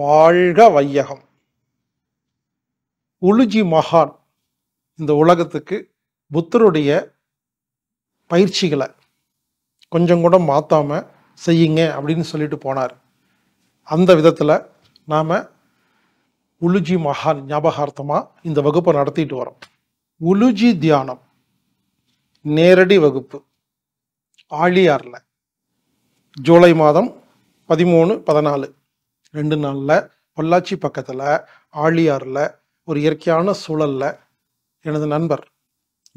வாழ்க வையகம் உலுஜி மகான் இந்த உலகத்துக்கு புத்தருடைய பயிற்சிகளை கொஞ்சம் கூட மாற்றாமல் செய்யுங்க அப்படின்னு சொல்லிட்டு போனார் அந்த விதத்தில் நாம் உலுஜி மகான் ஞாபகார்த்தமாக இந்த வகுப்பை நடத்திட்டு வரோம் உலுஜி தியானம் நேரடி வகுப்பு ஆழியாரில் ஜூலை மாதம் பதிமூணு பதினாலு ரெண்டு நாளில் பொள்ளாச்சி பக்கத்தில் ஆழியாரில் ஒரு இயற்கையான சூழலில் எனது நண்பர்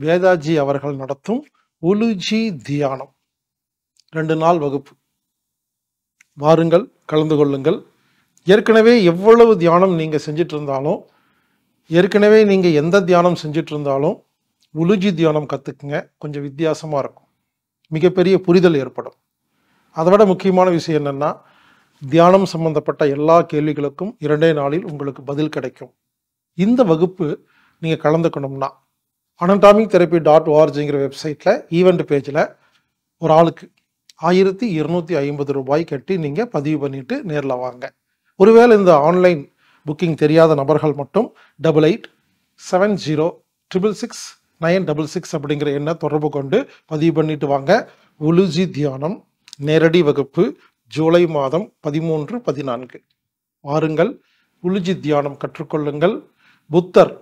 வேதாஜி அவர்கள் நடத்தும் உலுஜி தியானம் ரெண்டு நாள் வகுப்பு வாருங்கள் கலந்து கொள்ளுங்கள் ஏற்கனவே எவ்வளவு தியானம் நீங்கள் செஞ்சிட்டு இருந்தாலும் ஏற்கனவே நீங்கள் எந்த தியானம் செஞ்சிட்டு இருந்தாலும் உலுஜி தியானம் கற்றுக்குங்க கொஞ்சம் வித்தியாசமாக இருக்கும் மிகப்பெரிய புரிதல் ஏற்படும் அதை விட முக்கியமான விஷயம் என்னென்னா தியானம் சம்பந்தப்பட்ட எல்லா கேள்விகளுக்கும் இரண்டே நாளில் உங்களுக்கு பதில் கிடைக்கும் இந்த வகுப்பு நீங்கள் கலந்துக்கணும்னா அனடாமிக் தெரப்பி டாட் ஓஆர்ஜிங்கிற வெப்சைட்டில் ஈவெண்ட் பேஜில் ஒரு ஆளுக்கு ஆயிரத்தி இருநூற்றி ஐம்பது ரூபாய் கட்டி நீங்கள் பதிவு பண்ணிவிட்டு நேரில் வாங்க ஒருவேளை இந்த ஆன்லைன் புக்கிங் தெரியாத நபர்கள் மட்டும் double eight seven zero triple six nine double six அப்படிங்கிற எண்ணை தொடர்பு கொண்டு பதிவு பண்ணிட்டு வாங்க உலுஜி தியானம் நேரடி வகுப்பு ஜூலை மாதம் பதிமூன்று பதினான்கு வாருங்கள் உளுஜி தியானம் கற்றுக்கொள்ளுங்கள் புத்தர்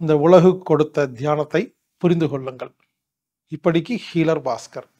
இந்த உலகு கொடுத்த தியானத்தை புரிந்து கொள்ளுங்கள் இப்படிக்கு ஹீலர் பாஸ்கர்